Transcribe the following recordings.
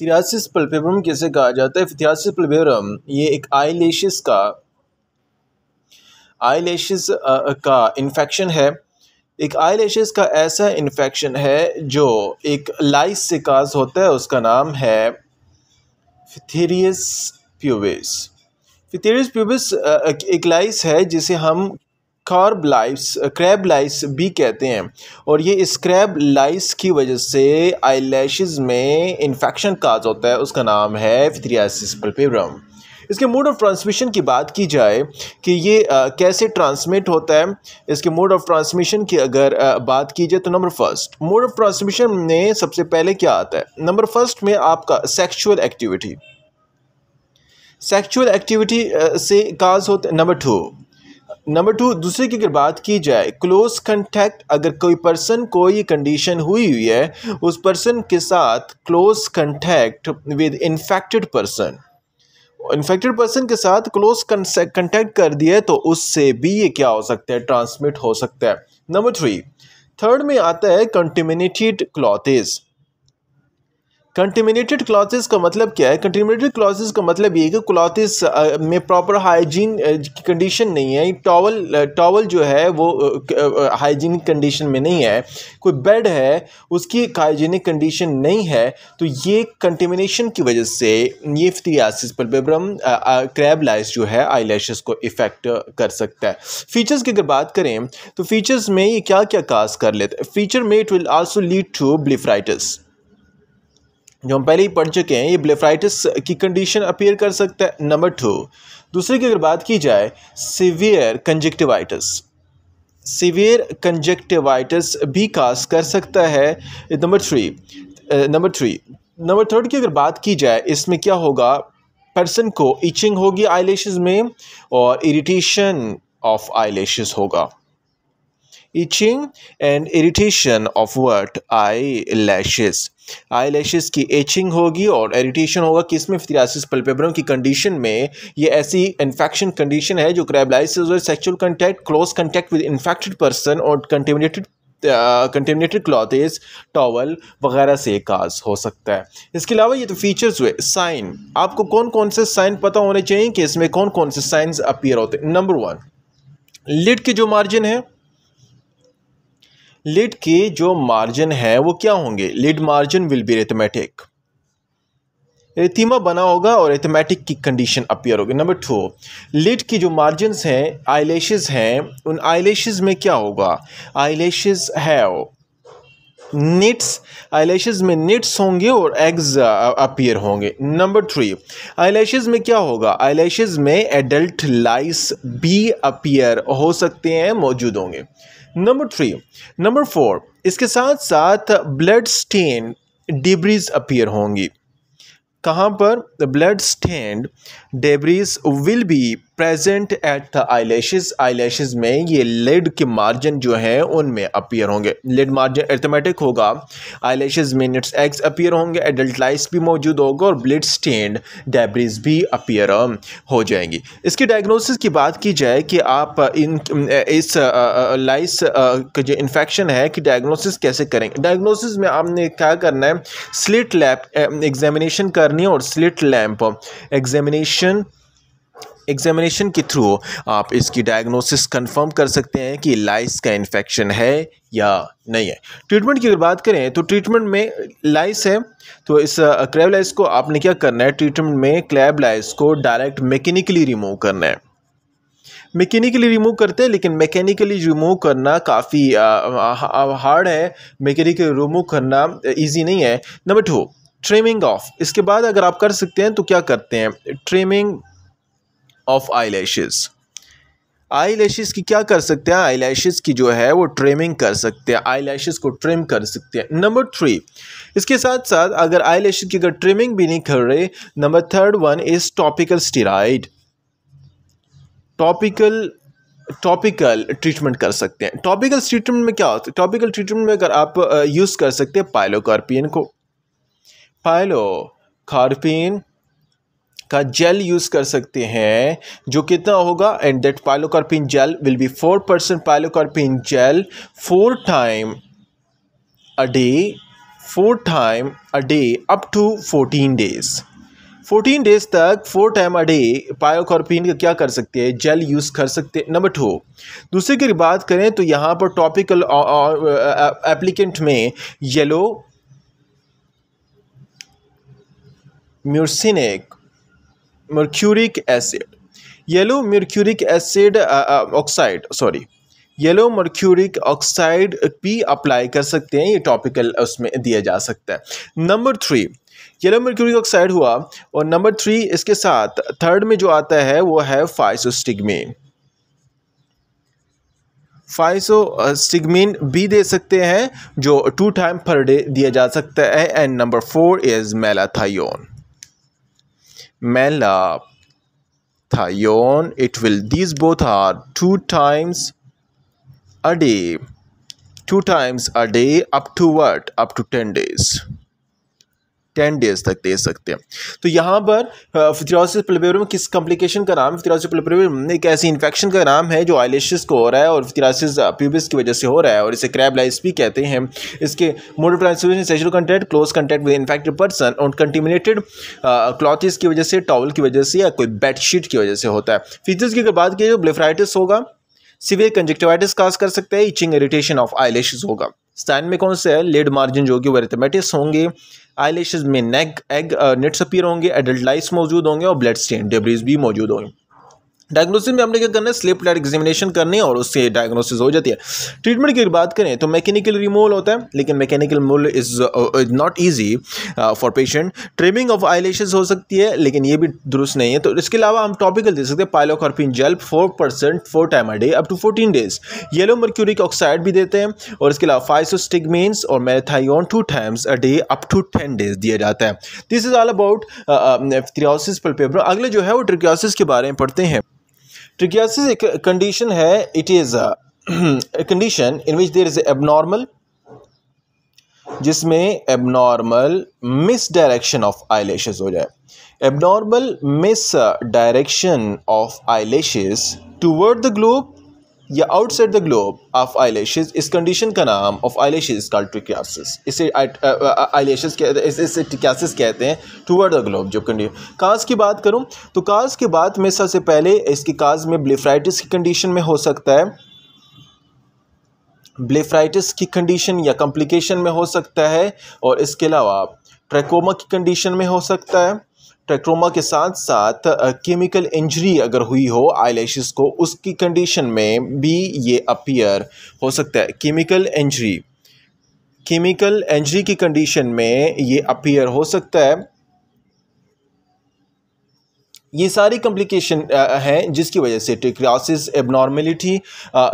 थिरासिस पल्पेब्रम कैसे कहा जाता है थिरासिस पल्पेब्रम ये एक आई का आई का इन्फेक्शन है एक आई का ऐसा इन्फेक्शन है जो एक लाइस से काज होता है उसका नाम है फिथेरियस प्यूबिस फिथेरियस प्यूबिस एक लाइस है जिसे हम कार्ब लाइस क्रैब लाइस भी कहते हैं और ये स्क्रैब लाइस की वजह से आई लैश में इन्फेक्शन काज होता है उसका नाम है फिथ्रियासिस पल्पेब्रम इसके मोड ऑफ ट्रांसमिशन की बात की जाए कि ये आ, कैसे ट्रांसमिट होता है इसके मोड ऑफ ट्रांसमिशन की अगर आ, बात की जाए तो number first mode of transmission में सबसे पहले क्या आता है नंबर फर्स्ट में आपका सेक्सुअल एक्टिविटी सेक्सुअल एक्टिविटी से काज होते नंबर टू नंबर टू दूसरे की अगर बात की जाए क्लोज कंटेक्ट अगर कोई पर्सन कोई कंडीशन हुई हुई है उस पर्सन के साथ close contact with infected person infected person के साथ क्लोज कंटेक्ट कर दिया तो उससे भी ये क्या हो सकता है ट्रांसमिट हो सकता है नंबर थ्री थर्ड में आता है कंटेमिनेटेड क्लॉथेज़ कंटिमिनेटेड क्लॉथिस का मतलब क्या है कंटिमिनेटेड क्लॉथिस का मतलब ये है कि क्लॉथिस में प्रॉपर हाइजीन की कंडीशन नहीं है टॉवल टॉवल जो है वो हाइजीनिक कंडीशन में नहीं है कोई बेड है उसकी हाइजीनिक कंडीशन नहीं है तो ये कंटिमिनेशन की वजह से ये फ्तियासिस पल्पेब्रम क्रैब लाइस जो है आई को इफ़ेक्ट कर सकता है फीचर्स की अगर बात करें तो फीचर्स में ये क्या क्या काज कर लेते फीचर में it will also lead to blepharitis जो हम पहले ही पढ़ चुके हैं ये ब्लेफ्राइटिस की कंडीशन अपेयर कर सकता है नंबर टू दूसरे की अगर बात की जाए सीवियर कंजक्टिवाइटिस सीवियर कंजक्टिवाइटिस भी कास कर सकता है number three number three number third की अगर बात की जाए इसमें क्या होगा पर्सन को इचिंग होगी आई में और इरीटेशन ऑफ आई होगा irritation of what eye lashes eye lashes की एचिंग होगी और इरिटेशन होगा किस में फ्रियासिस पल्पेब्रम की कंडीशन में ये ऐसी इन्फेक्शन कंडीशन है जो क्रैबलाइसिस और contact close contact with infected person और कंटेमिनेटेड कंटेमिनेटेड क्लॉथेज टॉवल वगैरह से काज हो सकता है इसके अलावा ये तो फीचर्स हुए साइन आपको कौन कौन से साइन पता होने चाहिए कि इसमें कौन कौन से साइंस अपियर होते हैं नंबर वन लिड के जो मार्जिन है लिड के जो मार्जिन है वो क्या होंगे lid margin will be erythematic erythema बना होगा और रिथमेटिक की कंडीशन अपियर होगी नंबर टू लिड की जो मार्जिन हैं आईलेशेस हैं उन आईलेशेस में क्या होगा आईलेशेस हैव निट्स आईलैशेज में निट्स होंगे और एग्स अपीयर uh, होंगे नंबर थ्री आईलैशेज में क्या होगा आईलैशेज में एडल्ट लाइस भी अपीयर हो सकते हैं मौजूद होंगे नंबर थ्री नंबर फोर इसके साथ साथ ब्लड स्टेन डिब्रीज अपीयर होंगी कहाँ पर blood stained debris will be present at the eyelashes eyelashes में ये लिड के मार्जिन जो है उनमें अपियर होंगे लिड मार्जिन एर्थमेटिक होगा आईलैशेस में निट्स एग्स अपियर होंगे एडल्ट लाइस भी मौजूद होगा और ब्लड स्टेंड डेब्रिज भी अपियर um, हो जाएंगी इसकी डायग्नोसिस की बात की जाए कि आप uh, इन um, uh, इस लाइस uh, का जो इन्फेक्शन है कि डायग्नोसिस कैसे करेंगे डायग्नोसिस में आपने क्या करना है स्लिट लैप एग्जामिनेशन करनी है और स्लिट लैम्प एग्जामिनेशन एग्जामिनेशन के थ्रू आप इसकी डायग्नोसिस कंफर्म कर सकते हैं कि लाइस का इन्फेक्शन है या नहीं है ट्रीटमेंट की अगर बात करें तो ट्रीटमेंट में लाइस है तो इस क्रैब लाइस को आपने क्या करना है ट्रीटमेंट में क्लैब लाइस को डायरेक्ट मैकेनिकली रिमूव करना है मैकेनिकली रिमूव करते हैं लेकिन मैकेनिकली रिमूव करना काफ़ी हार्ड है मैकेनिकली रिमूव करना इजी नहीं है नंबर टू ट्रिमिंग ऑफ इसके बाद अगर आप कर सकते हैं तो क्या करते हैं trimming of eye lashes eye lashes की क्या कर सकते हैं आई लैशेज़ की जो है वो ट्रिमिंग कर सकते हैं आई लैशेज़ को ट्रिम कर सकते हैं नंबर थ्री इसके साथ साथ अगर आई लैशेज़ की अगर ट्रिमिंग भी नहीं कर रहे number third one is topical steroid topical topical treatment कर सकते हैं टॉपिकल ट्रीटमेंट में क्या होता है टॉपिकल ट्रीटमेंट में अगर आप यूज़ uh, कर सकते हैं पायलोकार्पियन को पायलो का जेल यूज़ कर सकते हैं जो कितना होगा and that pilocarpine gel will be four percent pilocarpine gel four time a day four time a day up to fourteen days fourteen days तक four time a day pilocarpine का क्या कर सकते हैं जेल यूज़ कर सकते हैं number two दूसरे की बात करें तो यहाँ पर topical applicant uh, uh, uh, में येलो म्यूरसिनिक mercuric acid yellow mercuric acid oxide sorry yellow mercuric oxide भी अप्लाई कर सकते हैं ये टॉपिकल उसमें दिया जा सकता है number three yellow mercuric oxide हुआ और नंबर थ्री इसके साथ थर्ड में जो आता है वो है फाइसोस्टिगमेन फाइसोस्टिगमिन भी दे सकते हैं जो टू टाइम पर डे दिया जा सकता है and number four is malathion malathion it will these both are two times a day two times a day up to what up to 10 days ten days तक दे सकते हैं तो यहाँ पर फिथ्रोसिस प्लेबेरम किस कॉम्प्लिकेशन का नाम है फिथ्रोसिस प्लेबेरम एक ऐसी इन्फेक्शन का नाम है जो आइलिशिस को हो रहा है और फिथ्रोसिस प्यूबिस की वजह से हो रहा है और इसे क्रैब लाइस भी कहते हैं इसके motor transfusion transmission sexual contact close contact with infected person और कंटिमिनेटेड क्लॉथिस की वजह से टॉवल की वजह से या कोई बेडशीट की वजह से होता है फिथ्रस की अगर बात की जो तो ब्लेफ्राइटिस होगा सिवियर कंजक्टिवाइटिस काज कर सकते हैं इचिंग इरिटेशन ऑफ आइलिशिस होगा स्टैंड में कौन से है लेड मार्जिन जो कि वर्तमेटिस होंगे आई में नेक एग निट्स अपीयर होंगे एडल्ट लाइस मौजूद होंगे और ब्लड स्टेन डेब्रीज भी मौजूद होंगे डायग्नोसिस में हमने क्या करना है स्लिप लाइट एग्जामिनेशन करनी है और उससे डायग्नोसिस हो जाती है ट्रीटमेंट की बात करें तो मैकेनिकल रिमूवल होता है लेकिन मैकेनिकल मूल is not easy for patient trimming of eyelashes हो सकती है लेकिन ये भी दुरुस्त नहीं है तो इसके अलावा हम टॉपिकल दे सकते हैं pilocarpine gel four percent four time a day up to fourteen days yellow mercuric oxide भी देते हैं और इसके अलावा फाइसोस्टिगमेंस और मैथाइन two times a day up to ten days दिया जाता है दिस इज़ ऑल अबाउट अगले जो है वो ट्रिक्योसिस के बारे में पढ़ते हैं ट्रिकियासिस एक कंडीशन है it is a condition in which there is abnormal जिसमें abnormal misdirection of eyelashes हो जाए abnormal misdirection of eyelashes toward the globe या outside the globe of eyelashes इस कंडीशन का नाम ऑफ आईलेशेस इज इसे इसे कहते हैं टूवर्ड द ग्लोब जो कंडीशन काज की बात करूं तो काज की बात में सबसे पहले इसकी काज में ब्लिफ्राइटिस की कंडीशन में हो सकता है ब्लेफ्राइटिस की कंडीशन या कॉम्प्लिकेशन में हो सकता है और इसके अलावा ट्रैकोमा की कंडीशन में हो सकता है ट्रैक्ट्रोमा के साथ साथ केमिकल इंजरी अगर हुई हो आई को उसकी कंडीशन में भी ये अपीयर हो सकता है केमिकल इंजरी केमिकल इंजरी की कंडीशन में ये अपीयर हो सकता है ये सारी कम्प्लिकेशन हैं जिसकी वजह से टिक्रासिस एबनॉर्मेलिटी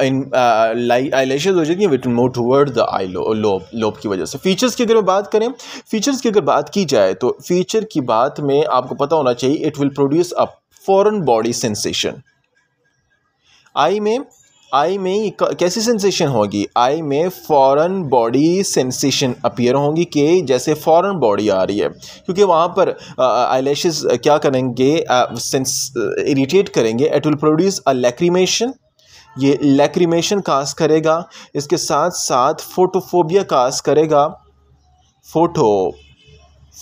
इन आई लैशेज हो जाती है with more toward the eye lobe lobe की वजह से फीचर्स की अगर मैं बात करें फीचर्स की अगर बात की जाए तो फीचर की बात में आपको पता होना चाहिए it will produce a foreign body sensation eye में आई में कैसी सेंसेशन होगी आई में फॉरेन बॉडी सेंसेशन अपियर होंगी कि जैसे फॉरेन बॉडी आ रही है क्योंकि वहाँ पर आईलैशेस क्या करेंगे इरीटेट करेंगे it will produce a lacrimation ये लेक्रीमेशन कास करेगा इसके साथ साथ फोटोफोबिया कास करेगा फोटो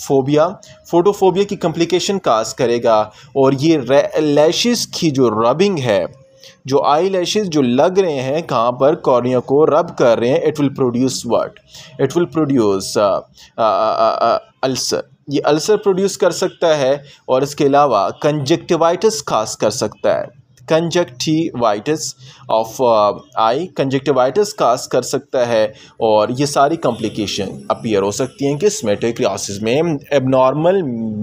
फोबिया फोटोफोबिया की कम्प्लिकेशन कास करेगा और ये लैशेस की जो रबिंग है जो आई लैशेज़ जो लग रहे हैं कहाँ पर कॉर्निया को रब कर रहे हैं it will produce what it will produce ulcer ये अल्सर प्रोड्यूस कर सकता है और इसके अलावा कंजक्टिवाइटिस खास कर सकता है conjunctivitis of eye conjunctivitis cause कर सकता है और ये सारी कॉम्प्लिकेशन अपियर हो सकती हैं कि स्मेटोक्रियासिस में एबनॉर्मल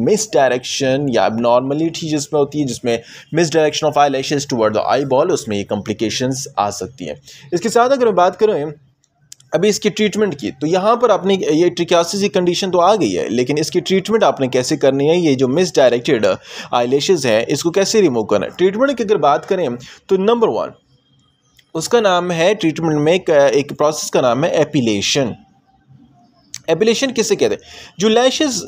मिसडायरेक्शन या एबनॉर्मलिटी जिसमें होती है जिसमें misdirection of eye lashes toward the eye ball उसमें ये कॉम्प्लिकेशंस आ सकती हैं इसके साथ अगर बात करें अभी इसकी ट्रीटमेंट की तो यहाँ पर आपने ये ट्रिकॉसिस की कंडीशन तो आ गई है लेकिन इसकी ट्रीटमेंट आपने कैसे करनी है ये जो मिसडायरेक्टेड आईलेशेज़ uh, हैं इसको कैसे रिमूव करना है ट्रीटमेंट की अगर बात करें तो नंबर वन उसका नाम है ट्रीटमेंट में एक प्रोसेस का नाम है एपिलेशन एपिलेशन किसे कहते हैं जो लैशेज़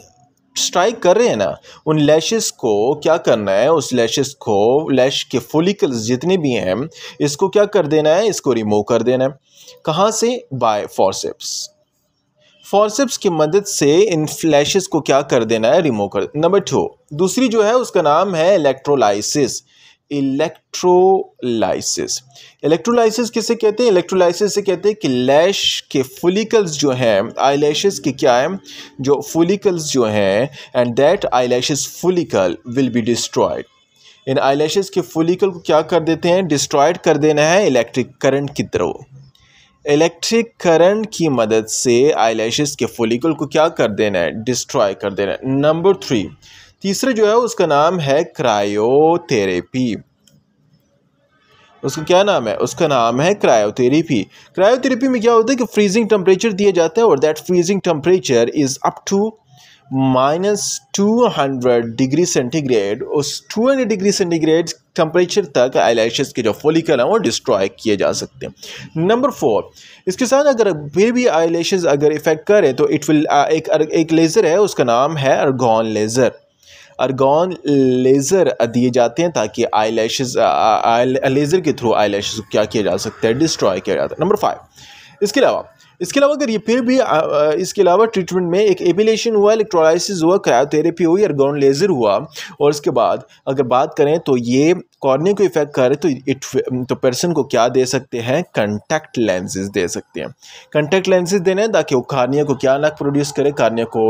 स्ट्राइक कर रहे हैं ना उन लैशेस को क्या करना है उस लैशेस को लैश के फोलिकल्स जितने भी हैं इसको क्या कर देना है इसको रिमूव कर देना है कहाँ से बाय फॉरसेप्स फॉरसेप्स की मदद से इन फ्लैशेस को क्या कर देना है रिमूव कर नंबर टू दूसरी जो है उसका नाम है इलेक्ट्रोलाइसिस इलेक्ट्रोलाइसिस इलेक्ट्रोलाइसिस किसे कहते हैं इलेक्ट्रोलाइसिस से कहते हैं कि लैश के फुलिकल्स जो हैं आई लैशेज़ के क्या है जो फुलिकल्स जो हैं and that eye lashes follicle will be destroyed in eye lashes के फुलिकल को क्या कर देते हैं डिस्ट्रॉयड कर देना है इलेक्ट्रिक करंट की तरह इलेक्ट्रिक करंट की मदद से आई लैश के फुलिकल को क्या कर देना है डिस्ट्रॉय कर देना है नंबर थ्री तीसरे जो है उसका नाम है क्रायोथेरेपी उसका क्या नाम है उसका नाम है क्रायोथेरेपी क्रायोथेरेपी में क्या होता है कि फ्रीजिंग टेम्परेचर दिया जाता है और that freezing temperature is up to minus two hundred degree centigrade उस two hundred degree centigrade temperature तक आई के जो फोलिकल हैं वो डिस्ट्रॉय किए जा सकते हैं नंबर फोर इसके साथ अगर फिर भी आई अगर इफेक्ट करें तो इट विल एक एक लेज़र है उसका नाम है अर्गॉन लेज़र अर्गॉन लेज़र दिए जाते हैं ताकि आई लैशेज़ लेज़र के थ्रू आई लैशेज़ क्या किया जा सकता है डिस्ट्रॉय किया जाता है नंबर फाइव इसके अलावा इसके अलावा अगर ये फिर भी आ, आ, इसके अलावा ट्रीटमेंट में एक एबिलेशन हुआ इलेक्ट्रोलाइसिस हुआ क्रायोथेरेपी हुई अर्गोन लेज़र हुआ और इसके बाद अगर बात करें तो ये कॉर्निया को इफेक्ट करे तो इट तो पर्सन को क्या दे सकते हैं कंटेक्ट लेंसेज दे सकते हैं कंटेक्ट लेंसेज देने ताकि वो कार्निया को क्या ना प्रोड्यूस करे कार्निया को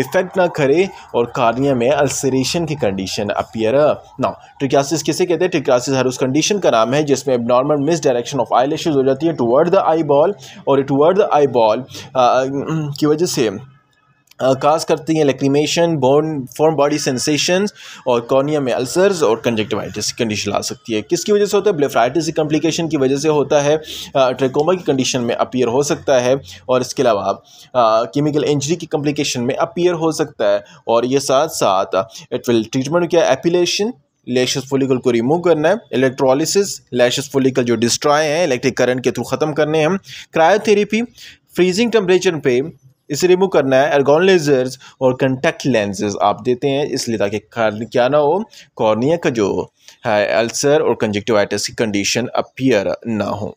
इफेक्ट ना करे और कार्निया में अल्सरेशन की कंडीशन अपियर ना ट्रिकासिस किसे कहते हैं ट्रिकासिस हर उस कंडीशन का नाम है जिसमें एबनॉर्मल डायरेक्शन ऑफ आई हो जाती है टूवर्ड द आई बॉल और toward the eye ball uh, mm, की वजह से काज uh, करती हैं लेक्रीमेशन बोन फॉर्म बॉडी सेंसेशंस और कॉर्निया में अल्सर्स और कंजक्टिवाइटिस की कंडीशन आ सकती है किसकी वजह से होता है ब्लेफ्राइटिस की कम्प्लिकेशन की वजह से होता है ट्रेकोमा uh, की कंडीशन में अपियर हो सकता है और इसके अलावा केमिकल इंजरी की कम्प्लिकेशन में अपियर हो सकता है और ये साथ साथ इट विल ट्रीटमेंट क्या एपिलेशन लेशस फोलिकल को रिमूव करना है इलेक्ट्रोलिसिस लैशेस फोलिकल जो डिस्ट्रॉय हैं इलेक्ट्रिक करंट के थ्रू ख़त्म करने हैं क्रायोथेरेपी फ्रीजिंग टेम्परेचर पे इसे रिमूव करना है एर्गोन लेजर्स और कंटेक्ट लेंसेज आप देते हैं इसलिए ताकि क्या ना हो कॉर्निया का जो है अल्सर और कंजक्टिवाइटिस की कंडीशन अपियर ना हो